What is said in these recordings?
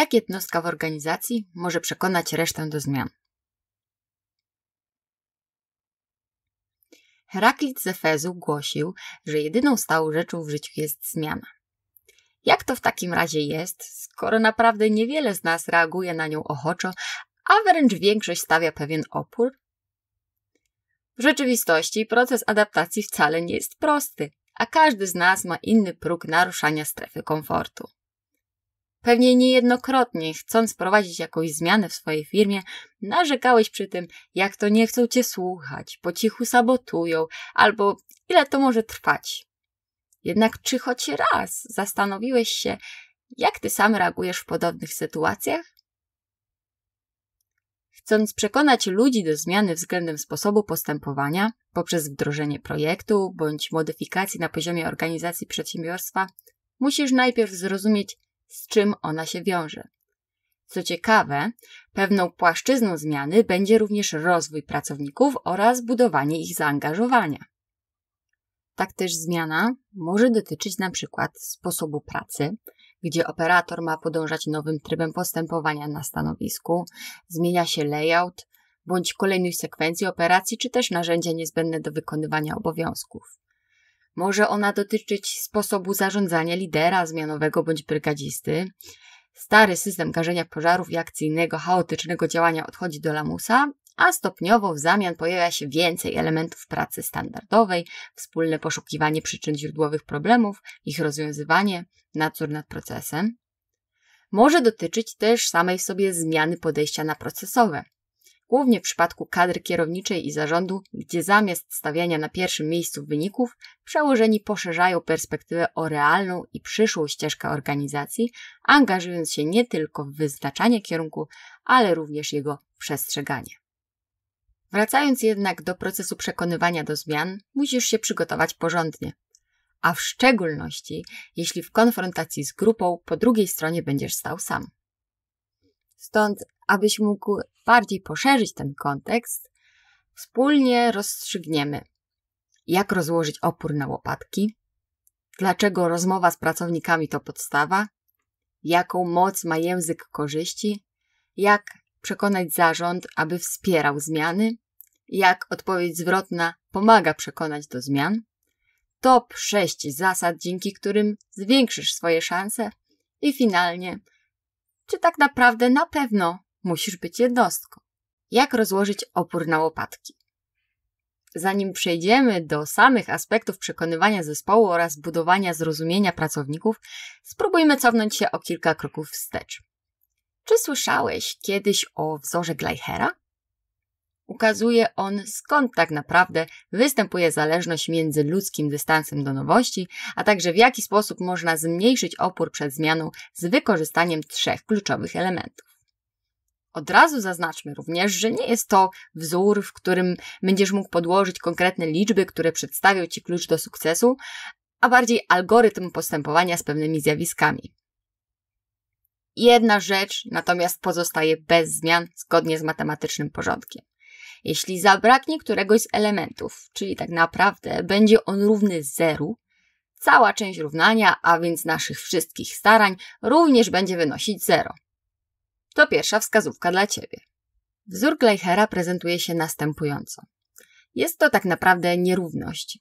Jak jednostka w organizacji może przekonać resztę do zmian? Heraklit z Efezu głosił, że jedyną stałą rzeczą w życiu jest zmiana. Jak to w takim razie jest, skoro naprawdę niewiele z nas reaguje na nią ochoczo, a wręcz większość stawia pewien opór? W rzeczywistości proces adaptacji wcale nie jest prosty, a każdy z nas ma inny próg naruszania strefy komfortu. Pewnie niejednokrotnie, chcąc wprowadzić jakąś zmianę w swojej firmie, narzekałeś przy tym, jak to nie chcą cię słuchać, po cichu sabotują, albo ile to może trwać. Jednak czy choć raz zastanowiłeś się, jak ty sam reagujesz w podobnych sytuacjach? Chcąc przekonać ludzi do zmiany względem sposobu postępowania poprzez wdrożenie projektu bądź modyfikacji na poziomie organizacji przedsiębiorstwa, musisz najpierw zrozumieć, z czym ona się wiąże. Co ciekawe, pewną płaszczyzną zmiany będzie również rozwój pracowników oraz budowanie ich zaangażowania. Tak też zmiana może dotyczyć na przykład sposobu pracy, gdzie operator ma podążać nowym trybem postępowania na stanowisku, zmienia się layout bądź kolejność sekwencji operacji, czy też narzędzia niezbędne do wykonywania obowiązków. Może ona dotyczyć sposobu zarządzania lidera zmianowego bądź brygadzisty. Stary system garzenia pożarów i akcyjnego, chaotycznego działania odchodzi do lamusa, a stopniowo w zamian pojawia się więcej elementów pracy standardowej, wspólne poszukiwanie przyczyn źródłowych problemów, ich rozwiązywanie, nadzór nad procesem. Może dotyczyć też samej w sobie zmiany podejścia na procesowe, głównie w przypadku kadry kierowniczej i zarządu, gdzie zamiast stawiania na pierwszym miejscu wyników, przełożeni poszerzają perspektywę o realną i przyszłą ścieżkę organizacji, angażując się nie tylko w wyznaczanie kierunku, ale również jego przestrzeganie. Wracając jednak do procesu przekonywania do zmian, musisz się przygotować porządnie. A w szczególności, jeśli w konfrontacji z grupą po drugiej stronie będziesz stał sam. Stąd, abyś mógł bardziej poszerzyć ten kontekst, wspólnie rozstrzygniemy, jak rozłożyć opór na łopatki, dlaczego rozmowa z pracownikami to podstawa, jaką moc ma język korzyści, jak przekonać zarząd, aby wspierał zmiany, jak odpowiedź zwrotna pomaga przekonać do zmian, top 6 zasad, dzięki którym zwiększysz swoje szanse i finalnie, czy tak naprawdę na pewno musisz być jednostką. Jak rozłożyć opór na łopatki? Zanim przejdziemy do samych aspektów przekonywania zespołu oraz budowania zrozumienia pracowników, spróbujmy cofnąć się o kilka kroków wstecz. Czy słyszałeś kiedyś o wzorze Gleichera? Ukazuje on, skąd tak naprawdę występuje zależność między ludzkim dystansem do nowości, a także w jaki sposób można zmniejszyć opór przed zmianą z wykorzystaniem trzech kluczowych elementów. Od razu zaznaczmy również, że nie jest to wzór, w którym będziesz mógł podłożyć konkretne liczby, które przedstawią Ci klucz do sukcesu, a bardziej algorytm postępowania z pewnymi zjawiskami. Jedna rzecz natomiast pozostaje bez zmian zgodnie z matematycznym porządkiem. Jeśli zabraknie któregoś z elementów, czyli tak naprawdę będzie on równy zeru, cała część równania, a więc naszych wszystkich starań, również będzie wynosić zero. To pierwsza wskazówka dla Ciebie. Wzór Gleichera prezentuje się następująco. Jest to tak naprawdę nierówność,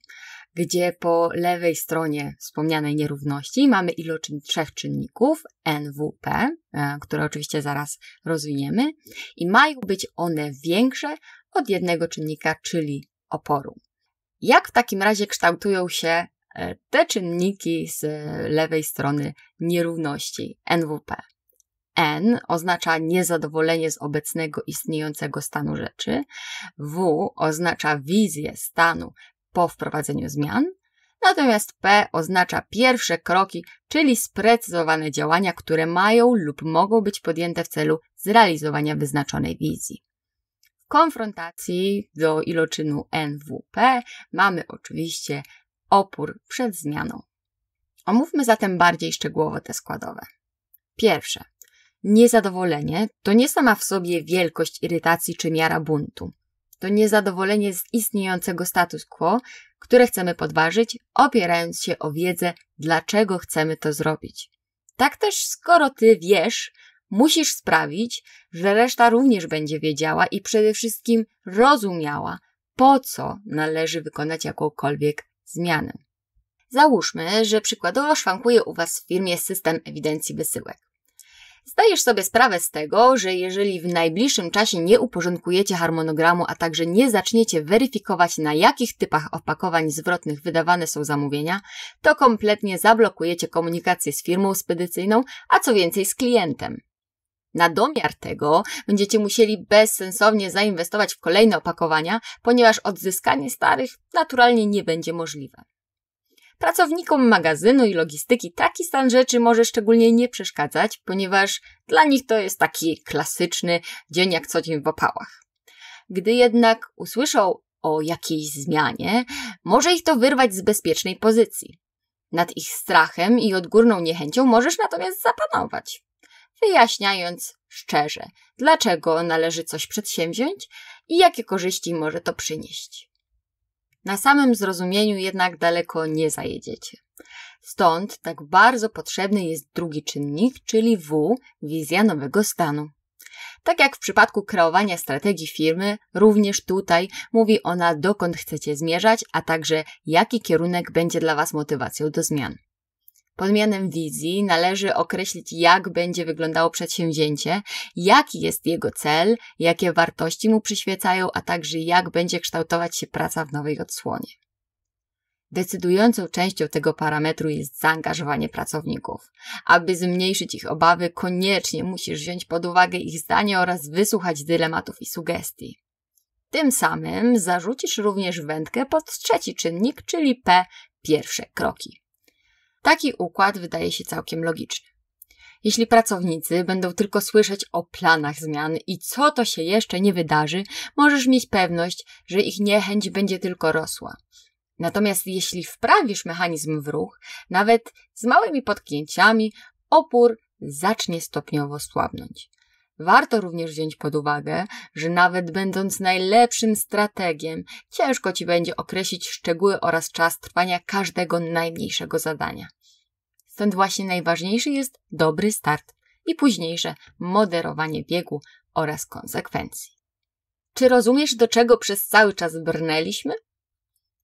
gdzie po lewej stronie wspomnianej nierówności mamy ilość trzech czynników NWP, e, które oczywiście zaraz rozwiniemy, i mają być one większe od jednego czynnika, czyli oporu. Jak w takim razie kształtują się e, te czynniki z lewej strony nierówności NWP? N oznacza niezadowolenie z obecnego istniejącego stanu rzeczy, W oznacza wizję stanu po wprowadzeniu zmian, natomiast P oznacza pierwsze kroki, czyli sprecyzowane działania, które mają lub mogą być podjęte w celu zrealizowania wyznaczonej wizji. W konfrontacji do iloczynu NWP mamy oczywiście opór przed zmianą. Omówmy zatem bardziej szczegółowo te składowe. Pierwsze. Niezadowolenie to nie sama w sobie wielkość irytacji czy miara buntu. To niezadowolenie z istniejącego status quo, które chcemy podważyć, opierając się o wiedzę, dlaczego chcemy to zrobić. Tak też, skoro ty wiesz, musisz sprawić, że reszta również będzie wiedziała i przede wszystkim rozumiała, po co należy wykonać jakąkolwiek zmianę. Załóżmy, że przykładowo szwankuje u Was w firmie system ewidencji wysyłek. Zdajesz sobie sprawę z tego, że jeżeli w najbliższym czasie nie uporządkujecie harmonogramu, a także nie zaczniecie weryfikować, na jakich typach opakowań zwrotnych wydawane są zamówienia, to kompletnie zablokujecie komunikację z firmą spedycyjną, a co więcej z klientem. Na domiar tego będziecie musieli bezsensownie zainwestować w kolejne opakowania, ponieważ odzyskanie starych naturalnie nie będzie możliwe. Pracownikom magazynu i logistyki taki stan rzeczy może szczególnie nie przeszkadzać, ponieważ dla nich to jest taki klasyczny dzień jak co dzień w opałach. Gdy jednak usłyszą o jakiejś zmianie, może ich to wyrwać z bezpiecznej pozycji. Nad ich strachem i odgórną niechęcią możesz natomiast zapanować, wyjaśniając szczerze, dlaczego należy coś przedsięwziąć i jakie korzyści może to przynieść. Na samym zrozumieniu jednak daleko nie zajedziecie. Stąd tak bardzo potrzebny jest drugi czynnik, czyli W, wizja nowego stanu. Tak jak w przypadku kreowania strategii firmy, również tutaj mówi ona, dokąd chcecie zmierzać, a także jaki kierunek będzie dla Was motywacją do zmian. Pod mianem wizji należy określić, jak będzie wyglądało przedsięwzięcie, jaki jest jego cel, jakie wartości mu przyświecają, a także jak będzie kształtować się praca w nowej odsłonie. Decydującą częścią tego parametru jest zaangażowanie pracowników. Aby zmniejszyć ich obawy, koniecznie musisz wziąć pod uwagę ich zdanie oraz wysłuchać dylematów i sugestii. Tym samym zarzucisz również wędkę pod trzeci czynnik, czyli P, pierwsze kroki. Taki układ wydaje się całkiem logiczny. Jeśli pracownicy będą tylko słyszeć o planach zmian i co to się jeszcze nie wydarzy, możesz mieć pewność, że ich niechęć będzie tylko rosła. Natomiast jeśli wprawisz mechanizm w ruch, nawet z małymi potknięciami, opór zacznie stopniowo słabnąć. Warto również wziąć pod uwagę, że nawet będąc najlepszym strategiem, ciężko ci będzie określić szczegóły oraz czas trwania każdego najmniejszego zadania. Stąd właśnie najważniejszy jest dobry start i późniejsze moderowanie biegu oraz konsekwencji. Czy rozumiesz, do czego przez cały czas brnęliśmy?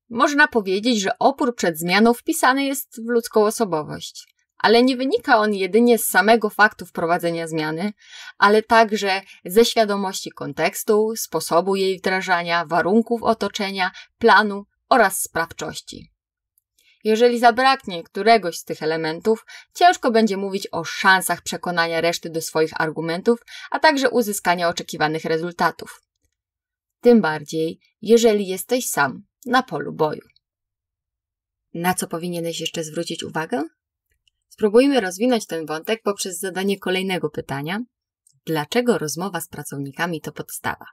Można powiedzieć, że opór przed zmianą wpisany jest w ludzką osobowość. Ale nie wynika on jedynie z samego faktu wprowadzenia zmiany, ale także ze świadomości kontekstu, sposobu jej wdrażania, warunków otoczenia, planu oraz sprawczości. Jeżeli zabraknie któregoś z tych elementów, ciężko będzie mówić o szansach przekonania reszty do swoich argumentów, a także uzyskania oczekiwanych rezultatów. Tym bardziej, jeżeli jesteś sam na polu boju. Na co powinieneś jeszcze zwrócić uwagę? Spróbujmy rozwinąć ten wątek poprzez zadanie kolejnego pytania. Dlaczego rozmowa z pracownikami to podstawa?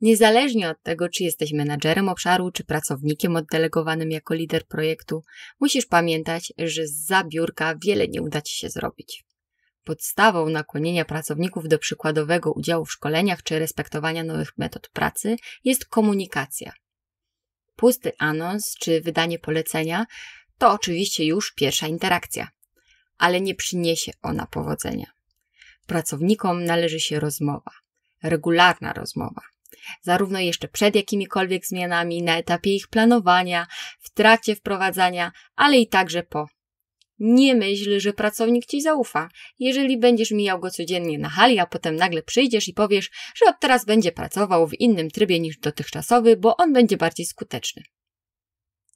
Niezależnie od tego, czy jesteś menadżerem obszaru, czy pracownikiem oddelegowanym jako lider projektu, musisz pamiętać, że z biurka wiele nie uda ci się zrobić. Podstawą nakłonienia pracowników do przykładowego udziału w szkoleniach czy respektowania nowych metod pracy jest komunikacja. Pusty anons czy wydanie polecenia to oczywiście już pierwsza interakcja, ale nie przyniesie ona powodzenia. Pracownikom należy się rozmowa, regularna rozmowa, zarówno jeszcze przed jakimikolwiek zmianami, na etapie ich planowania, w trakcie wprowadzania, ale i także po. Nie myśl, że pracownik ci zaufa, jeżeli będziesz mijał go codziennie na hali, a potem nagle przyjdziesz i powiesz, że od teraz będzie pracował w innym trybie niż dotychczasowy, bo on będzie bardziej skuteczny.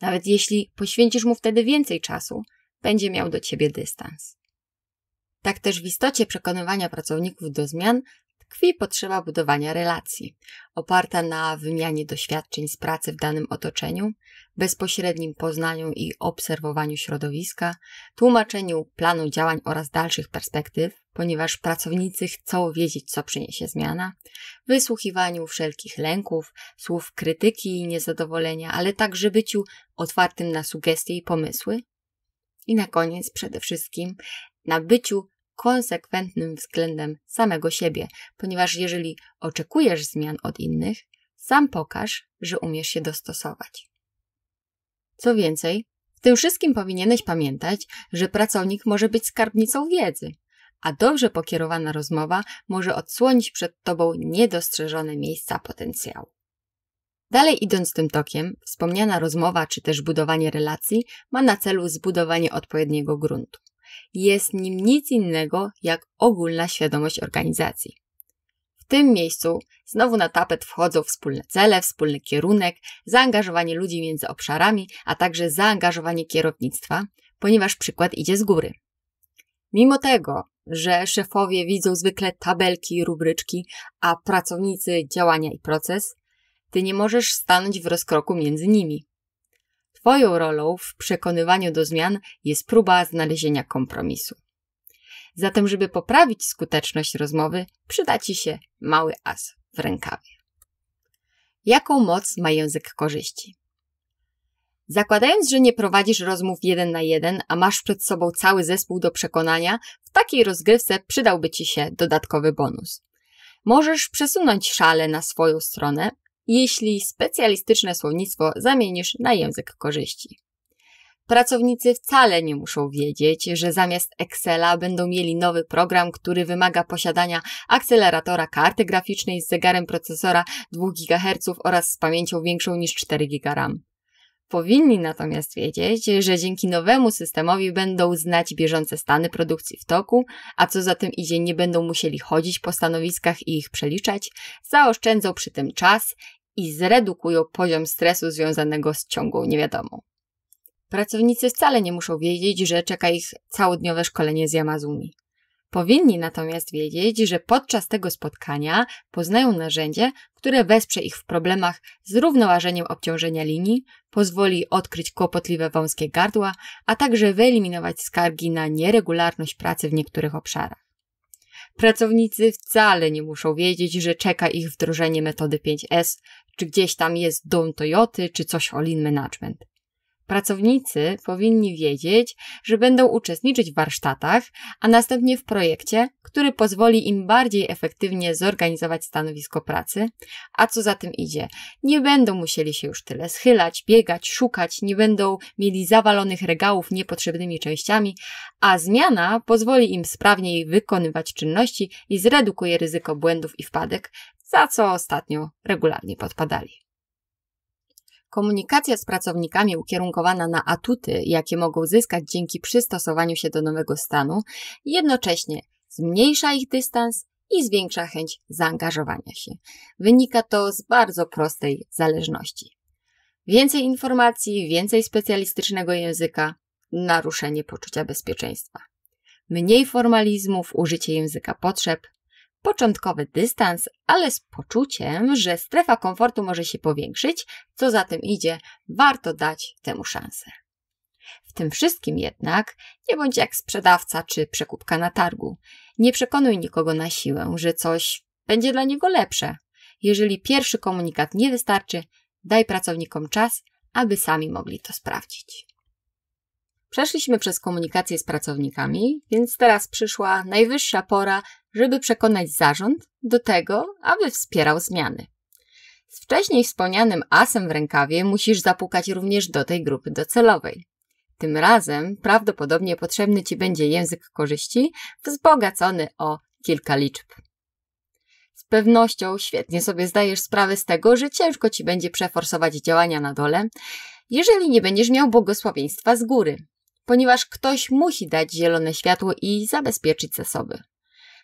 Nawet jeśli poświęcisz mu wtedy więcej czasu, będzie miał do ciebie dystans. Tak też w istocie przekonywania pracowników do zmian tkwi potrzeba budowania relacji, oparta na wymianie doświadczeń z pracy w danym otoczeniu, bezpośrednim poznaniu i obserwowaniu środowiska, tłumaczeniu planu działań oraz dalszych perspektyw, ponieważ pracownicy chcą wiedzieć, co przyniesie zmiana, wysłuchiwaniu wszelkich lęków, słów krytyki i niezadowolenia, ale także byciu otwartym na sugestie i pomysły. I na koniec przede wszystkim na byciu konsekwentnym względem samego siebie, ponieważ jeżeli oczekujesz zmian od innych, sam pokaż, że umiesz się dostosować. Co więcej, w tym wszystkim powinieneś pamiętać, że pracownik może być skarbnicą wiedzy, a dobrze pokierowana rozmowa może odsłonić przed Tobą niedostrzeżone miejsca potencjału. Dalej idąc tym tokiem, wspomniana rozmowa czy też budowanie relacji ma na celu zbudowanie odpowiedniego gruntu. Jest nim nic innego jak ogólna świadomość organizacji. W tym miejscu znowu na tapet wchodzą wspólne cele, wspólny kierunek, zaangażowanie ludzi między obszarami, a także zaangażowanie kierownictwa, ponieważ przykład idzie z góry. Mimo tego, że szefowie widzą zwykle tabelki i rubryczki, a pracownicy działania i proces, ty nie możesz stanąć w rozkroku między nimi. Twoją rolą w przekonywaniu do zmian jest próba znalezienia kompromisu. Zatem, żeby poprawić skuteczność rozmowy, przyda Ci się mały as w rękawie. Jaką moc ma język korzyści? Zakładając, że nie prowadzisz rozmów jeden na jeden, a masz przed sobą cały zespół do przekonania, w takiej rozgrywce przydałby Ci się dodatkowy bonus. Możesz przesunąć szalę na swoją stronę, jeśli specjalistyczne słownictwo zamienisz na język korzyści. Pracownicy wcale nie muszą wiedzieć, że zamiast Excela będą mieli nowy program, który wymaga posiadania akceleratora karty graficznej z zegarem procesora 2 GHz oraz z pamięcią większą niż 4 GB RAM. Powinni natomiast wiedzieć, że dzięki nowemu systemowi będą znać bieżące stany produkcji w toku, a co za tym idzie, nie będą musieli chodzić po stanowiskach i ich przeliczać, zaoszczędzą przy tym czas i zredukują poziom stresu związanego z ciągłą niewiadomą. Pracownicy wcale nie muszą wiedzieć, że czeka ich całodniowe szkolenie z Yamazumi. Powinni natomiast wiedzieć, że podczas tego spotkania poznają narzędzie, które wesprze ich w problemach z równoważeniem obciążenia linii, pozwoli odkryć kłopotliwe wąskie gardła, a także wyeliminować skargi na nieregularność pracy w niektórych obszarach. Pracownicy wcale nie muszą wiedzieć, że czeka ich wdrożenie metody 5S, czy gdzieś tam jest dom Toyoty, czy coś o lean management. Pracownicy powinni wiedzieć, że będą uczestniczyć w warsztatach, a następnie w projekcie, który pozwoli im bardziej efektywnie zorganizować stanowisko pracy, a co za tym idzie, nie będą musieli się już tyle schylać, biegać, szukać, nie będą mieli zawalonych regałów niepotrzebnymi częściami, a zmiana pozwoli im sprawniej wykonywać czynności i zredukuje ryzyko błędów i wpadek, za co ostatnio regularnie podpadali. Komunikacja z pracownikami ukierunkowana na atuty, jakie mogą zyskać dzięki przystosowaniu się do nowego stanu, jednocześnie zmniejsza ich dystans i zwiększa chęć zaangażowania się. Wynika to z bardzo prostej zależności. Więcej informacji, więcej specjalistycznego języka, naruszenie poczucia bezpieczeństwa. Mniej formalizmów, użycie języka potrzeb, początkowy dystans, ale z poczuciem, że strefa komfortu może się powiększyć, co za tym idzie, warto dać temu szansę. W tym wszystkim jednak nie bądź jak sprzedawca czy przekupka na targu. Nie przekonuj nikogo na siłę, że coś będzie dla niego lepsze. Jeżeli pierwszy komunikat nie wystarczy, daj pracownikom czas, aby sami mogli to sprawdzić. Przeszliśmy przez komunikację z pracownikami, więc teraz przyszła najwyższa pora żeby przekonać zarząd do tego, aby wspierał zmiany. Z wcześniej wspomnianym asem w rękawie musisz zapukać również do tej grupy docelowej. Tym razem prawdopodobnie potrzebny Ci będzie język korzyści wzbogacony o kilka liczb. Z pewnością świetnie sobie zdajesz sprawę z tego, że ciężko Ci będzie przeforsować działania na dole, jeżeli nie będziesz miał błogosławieństwa z góry, ponieważ ktoś musi dać zielone światło i zabezpieczyć zasoby.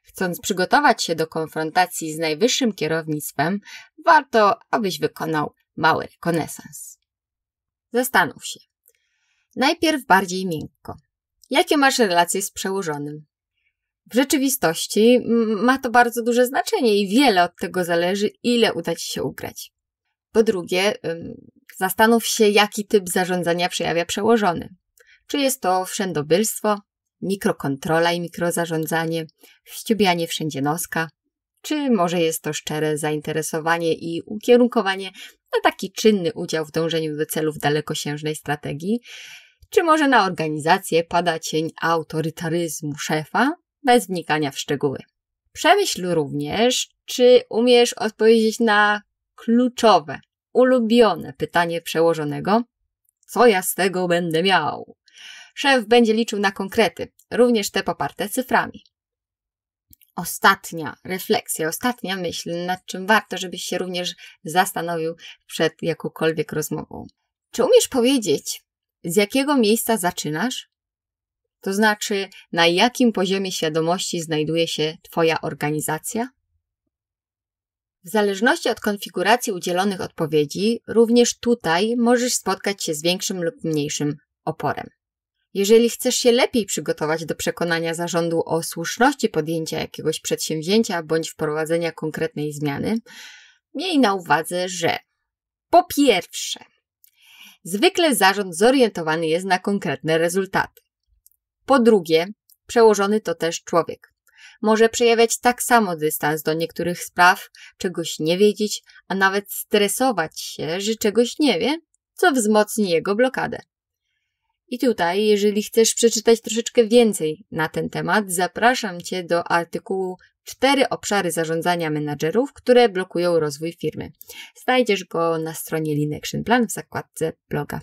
Chcąc przygotować się do konfrontacji z najwyższym kierownictwem, warto, abyś wykonał mały rekonesans. Zastanów się. Najpierw bardziej miękko. Jakie masz relacje z przełożonym? W rzeczywistości ma to bardzo duże znaczenie i wiele od tego zależy, ile uda ci się ugrać. Po drugie, zastanów się, jaki typ zarządzania przejawia przełożony. Czy jest to wszędobylstwo, mikrokontrola i mikrozarządzanie, ściubianie wszędzie noska, czy może jest to szczere zainteresowanie i ukierunkowanie na taki czynny udział w dążeniu do celów dalekosiężnej strategii, czy może na organizację pada cień autorytaryzmu szefa bez wnikania w szczegóły. Przemyśl również, czy umiesz odpowiedzieć na kluczowe, ulubione pytanie przełożonego: Co ja z tego będę miał? Szef będzie liczył na konkrety, również te poparte cyframi. Ostatnia refleksja, ostatnia myśl, nad czym warto, żebyś się również zastanowił przed jakąkolwiek rozmową. Czy umiesz powiedzieć, z jakiego miejsca zaczynasz? To znaczy, na jakim poziomie świadomości znajduje się Twoja organizacja? W zależności od konfiguracji udzielonych odpowiedzi, również tutaj możesz spotkać się z większym lub mniejszym oporem. Jeżeli chcesz się lepiej przygotować do przekonania zarządu o słuszności podjęcia jakiegoś przedsięwzięcia bądź wprowadzenia konkretnej zmiany, miej na uwadze, że po pierwsze, zwykle zarząd zorientowany jest na konkretne rezultaty. Po drugie, przełożony to też człowiek. Może przejawiać tak samo dystans do niektórych spraw, czegoś nie wiedzieć, a nawet stresować się, że czegoś nie wie, co wzmocni jego blokadę. I tutaj, jeżeli chcesz przeczytać troszeczkę więcej na ten temat, zapraszam Cię do artykułu Cztery obszary zarządzania menadżerów, które blokują rozwój firmy. Znajdziesz go na stronie Lean Plan w zakładce bloga.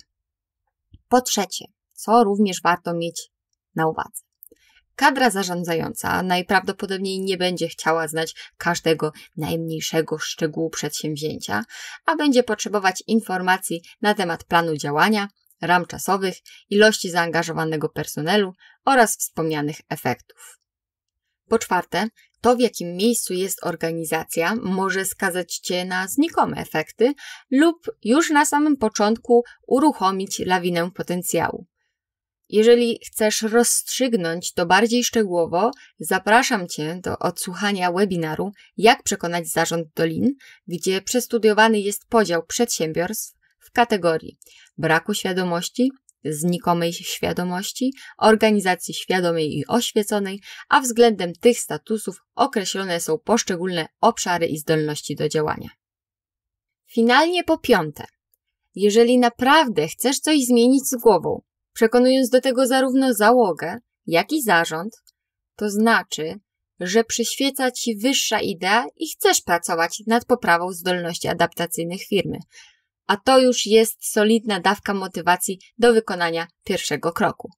Po trzecie, co również warto mieć na uwadze. Kadra zarządzająca najprawdopodobniej nie będzie chciała znać każdego najmniejszego szczegółu przedsięwzięcia, a będzie potrzebować informacji na temat planu działania, ram czasowych, ilości zaangażowanego personelu oraz wspomnianych efektów. Po czwarte, to w jakim miejscu jest organizacja może skazać Cię na znikome efekty lub już na samym początku uruchomić lawinę potencjału. Jeżeli chcesz rozstrzygnąć to bardziej szczegółowo, zapraszam Cię do odsłuchania webinaru Jak przekonać zarząd Dolin, gdzie przestudiowany jest podział przedsiębiorstw w kategorii braku świadomości, znikomej świadomości, organizacji świadomej i oświeconej, a względem tych statusów określone są poszczególne obszary i zdolności do działania. Finalnie po piąte, jeżeli naprawdę chcesz coś zmienić z głową, przekonując do tego zarówno załogę, jak i zarząd, to znaczy, że przyświeca Ci wyższa idea i chcesz pracować nad poprawą zdolności adaptacyjnych firmy, a to już jest solidna dawka motywacji do wykonania pierwszego kroku.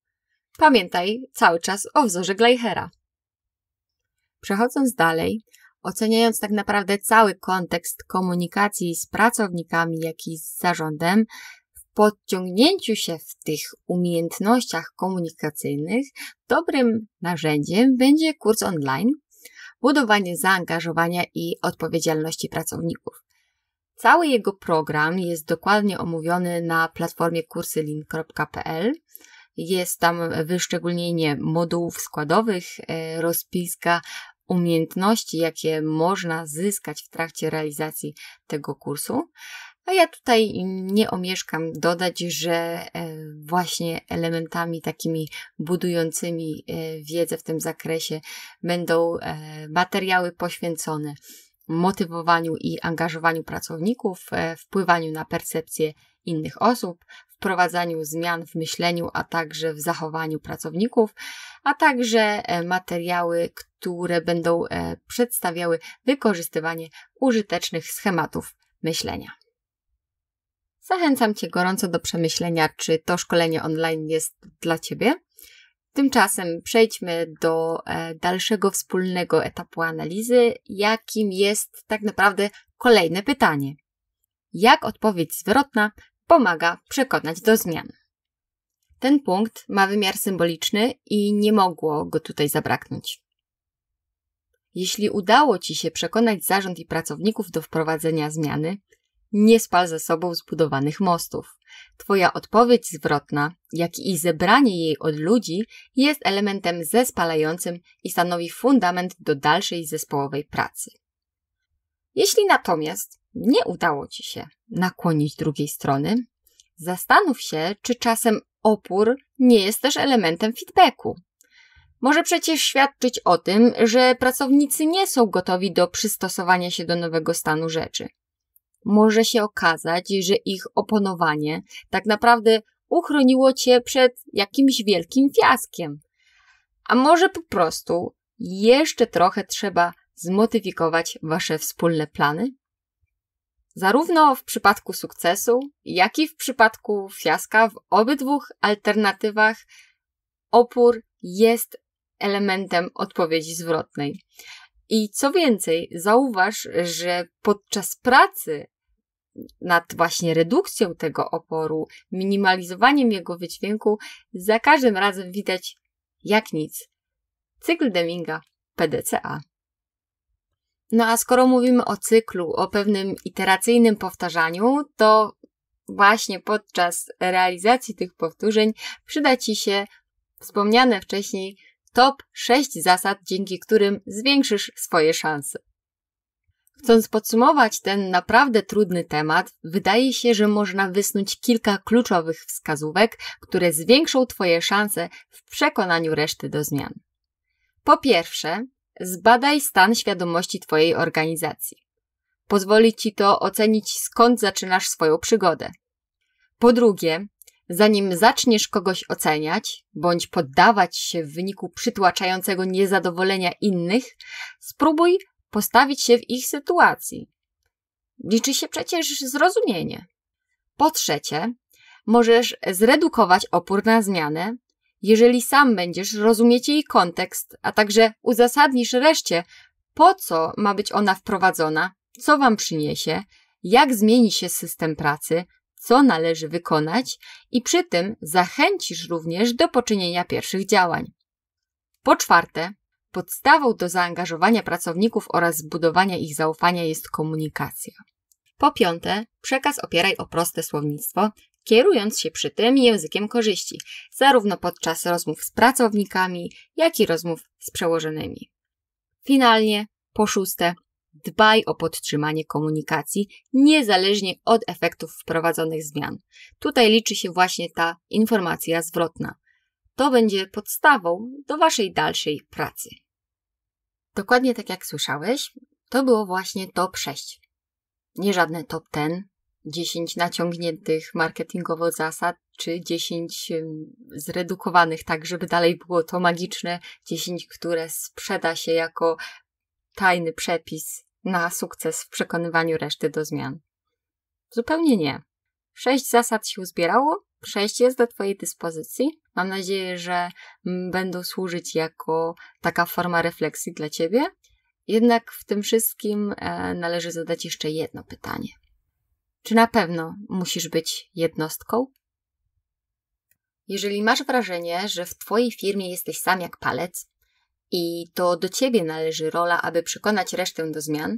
Pamiętaj cały czas o wzorze Gleichera. Przechodząc dalej, oceniając tak naprawdę cały kontekst komunikacji z pracownikami, jak i z zarządem, w podciągnięciu się w tych umiejętnościach komunikacyjnych, dobrym narzędziem będzie kurs online, budowanie zaangażowania i odpowiedzialności pracowników. Cały jego program jest dokładnie omówiony na platformie kursylin.pl. Jest tam wyszczególnienie modułów składowych, e, rozpiska umiejętności, jakie można zyskać w trakcie realizacji tego kursu. A ja tutaj nie omieszkam dodać, że e, właśnie elementami takimi budującymi e, wiedzę w tym zakresie będą materiały poświęcone motywowaniu i angażowaniu pracowników, e, wpływaniu na percepcję innych osób, wprowadzaniu zmian w myśleniu, a także w zachowaniu pracowników, a także e, materiały, które będą e, przedstawiały wykorzystywanie użytecznych schematów myślenia. Zachęcam Cię gorąco do przemyślenia, czy to szkolenie online jest dla Ciebie. Tymczasem przejdźmy do e, dalszego wspólnego etapu analizy, jakim jest tak naprawdę kolejne pytanie. Jak odpowiedź zwrotna pomaga przekonać do zmian? Ten punkt ma wymiar symboliczny i nie mogło go tutaj zabraknąć. Jeśli udało Ci się przekonać zarząd i pracowników do wprowadzenia zmiany, nie spal ze sobą zbudowanych mostów. Twoja odpowiedź zwrotna, jak i zebranie jej od ludzi jest elementem zespalającym i stanowi fundament do dalszej zespołowej pracy. Jeśli natomiast nie udało Ci się nakłonić drugiej strony, zastanów się, czy czasem opór nie jest też elementem feedbacku. Może przecież świadczyć o tym, że pracownicy nie są gotowi do przystosowania się do nowego stanu rzeczy może się okazać, że ich oponowanie tak naprawdę uchroniło cię przed jakimś wielkim fiaskiem. A może po prostu jeszcze trochę trzeba zmodyfikować wasze wspólne plany? Zarówno w przypadku sukcesu, jak i w przypadku fiaska, w obydwu alternatywach opór jest elementem odpowiedzi zwrotnej. I co więcej, zauważ, że podczas pracy nad właśnie redukcją tego oporu, minimalizowaniem jego wydźwięku, za każdym razem widać jak nic. Cykl Deminga PDCA. No a skoro mówimy o cyklu, o pewnym iteracyjnym powtarzaniu, to właśnie podczas realizacji tych powtórzeń przyda Ci się wspomniane wcześniej top 6 zasad, dzięki którym zwiększysz swoje szanse. Chcąc podsumować ten naprawdę trudny temat, wydaje się, że można wysnuć kilka kluczowych wskazówek, które zwiększą Twoje szanse w przekonaniu reszty do zmian. Po pierwsze, zbadaj stan świadomości Twojej organizacji. Pozwoli Ci to ocenić, skąd zaczynasz swoją przygodę. Po drugie, zanim zaczniesz kogoś oceniać bądź poddawać się w wyniku przytłaczającego niezadowolenia innych, spróbuj postawić się w ich sytuacji. Liczy się przecież zrozumienie. Po trzecie, możesz zredukować opór na zmianę, jeżeli sam będziesz rozumieć jej kontekst, a także uzasadnisz reszcie, po co ma być ona wprowadzona, co wam przyniesie, jak zmieni się system pracy, co należy wykonać i przy tym zachęcisz również do poczynienia pierwszych działań. Po czwarte, Podstawą do zaangażowania pracowników oraz zbudowania ich zaufania jest komunikacja. Po piąte, przekaz opieraj o proste słownictwo, kierując się przy tym językiem korzyści, zarówno podczas rozmów z pracownikami, jak i rozmów z przełożonymi. Finalnie, po szóste, dbaj o podtrzymanie komunikacji, niezależnie od efektów wprowadzonych zmian. Tutaj liczy się właśnie ta informacja zwrotna. To będzie podstawą do Waszej dalszej pracy. Dokładnie tak jak słyszałeś, to było właśnie top 6. Nie żadne top 10, 10 naciągniętych marketingowo zasad, czy 10 zredukowanych tak, żeby dalej było to magiczne, 10, które sprzeda się jako tajny przepis na sukces w przekonywaniu reszty do zmian. Zupełnie nie. Sześć zasad się uzbierało, sześć jest do Twojej dyspozycji. Mam nadzieję, że mm, będą służyć jako taka forma refleksji dla Ciebie. Jednak w tym wszystkim e, należy zadać jeszcze jedno pytanie. Czy na pewno musisz być jednostką? Jeżeli masz wrażenie, że w Twojej firmie jesteś sam jak palec i to do Ciebie należy rola, aby przekonać resztę do zmian,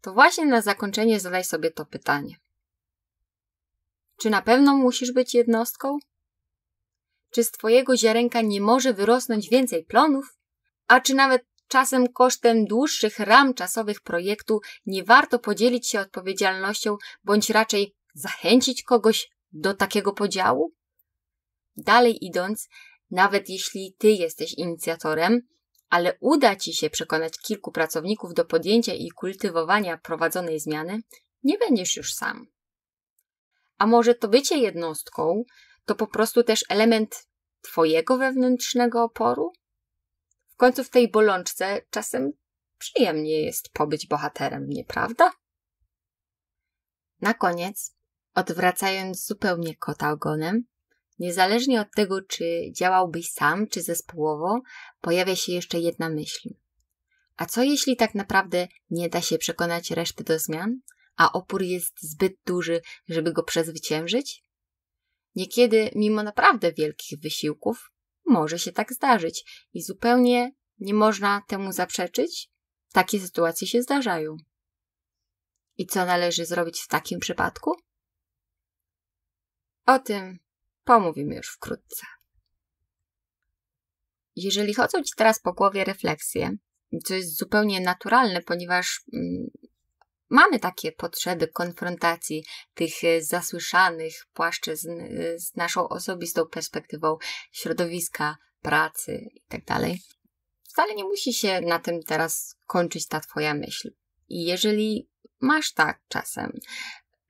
to właśnie na zakończenie zadaj sobie to pytanie. Czy na pewno musisz być jednostką? Czy z twojego ziarenka nie może wyrosnąć więcej plonów? A czy nawet czasem kosztem dłuższych ram czasowych projektu nie warto podzielić się odpowiedzialnością, bądź raczej zachęcić kogoś do takiego podziału? Dalej idąc, nawet jeśli ty jesteś inicjatorem, ale uda ci się przekonać kilku pracowników do podjęcia i kultywowania prowadzonej zmiany, nie będziesz już sam. A może to bycie jednostką to po prostu też element Twojego wewnętrznego oporu? W końcu w tej bolączce czasem przyjemnie jest pobyć bohaterem, nieprawda? Na koniec, odwracając zupełnie kota ogonem, niezależnie od tego, czy działałbyś sam, czy zespołowo, pojawia się jeszcze jedna myśl. A co jeśli tak naprawdę nie da się przekonać reszty do zmian? a opór jest zbyt duży, żeby go przezwyciężyć? Niekiedy, mimo naprawdę wielkich wysiłków, może się tak zdarzyć i zupełnie nie można temu zaprzeczyć. Takie sytuacje się zdarzają. I co należy zrobić w takim przypadku? O tym pomówimy już wkrótce. Jeżeli chodzą Ci teraz po głowie refleksje, co jest zupełnie naturalne, ponieważ mm, Mamy takie potrzeby konfrontacji tych e, zasłyszanych płaszczyzn e, z naszą osobistą perspektywą środowiska, pracy itd. Tak Wcale nie musi się na tym teraz kończyć ta Twoja myśl. I jeżeli masz tak czasem,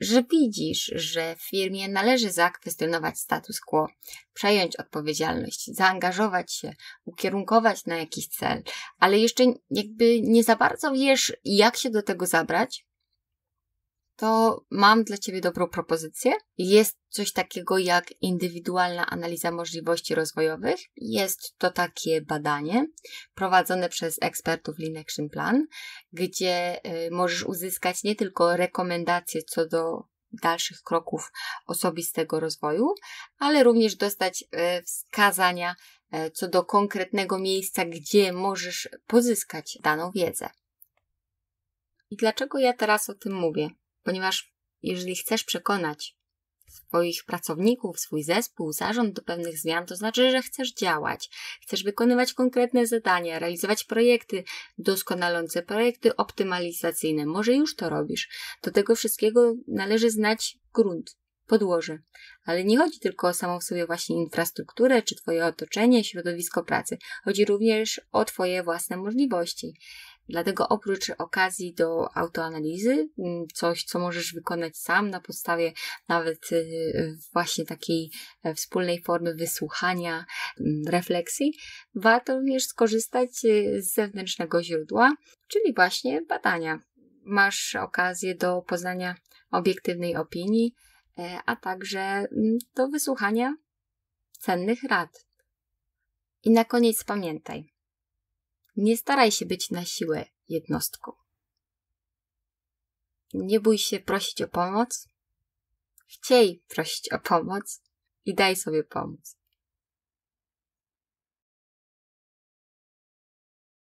że widzisz, że w firmie należy zakwestionować status quo, przejąć odpowiedzialność, zaangażować się, ukierunkować na jakiś cel, ale jeszcze jakby nie za bardzo wiesz, jak się do tego zabrać, to mam dla Ciebie dobrą propozycję. Jest coś takiego jak indywidualna analiza możliwości rozwojowych. Jest to takie badanie prowadzone przez ekspertów Lean Action Plan, gdzie y, możesz uzyskać nie tylko rekomendacje co do dalszych kroków osobistego rozwoju, ale również dostać y, wskazania y, co do konkretnego miejsca, gdzie możesz pozyskać daną wiedzę. I dlaczego ja teraz o tym mówię? ponieważ jeżeli chcesz przekonać swoich pracowników, swój zespół, zarząd do pewnych zmian, to znaczy, że chcesz działać, chcesz wykonywać konkretne zadania, realizować projekty doskonalące, projekty optymalizacyjne. Może już to robisz. Do tego wszystkiego należy znać grunt, podłoże. Ale nie chodzi tylko o samą w sobie właśnie infrastrukturę, czy twoje otoczenie, środowisko pracy. Chodzi również o twoje własne możliwości. Dlatego oprócz okazji do autoanalizy, mm, coś, co możesz wykonać sam na podstawie nawet y, właśnie takiej e, wspólnej formy wysłuchania, mm, refleksji, warto również skorzystać y, z zewnętrznego źródła, czyli właśnie badania. Masz okazję do poznania obiektywnej opinii, e, a także mm, do wysłuchania cennych rad. I na koniec pamiętaj, nie staraj się być na siłę jednostką. Nie bój się prosić o pomoc. Chciej prosić o pomoc i daj sobie pomóc.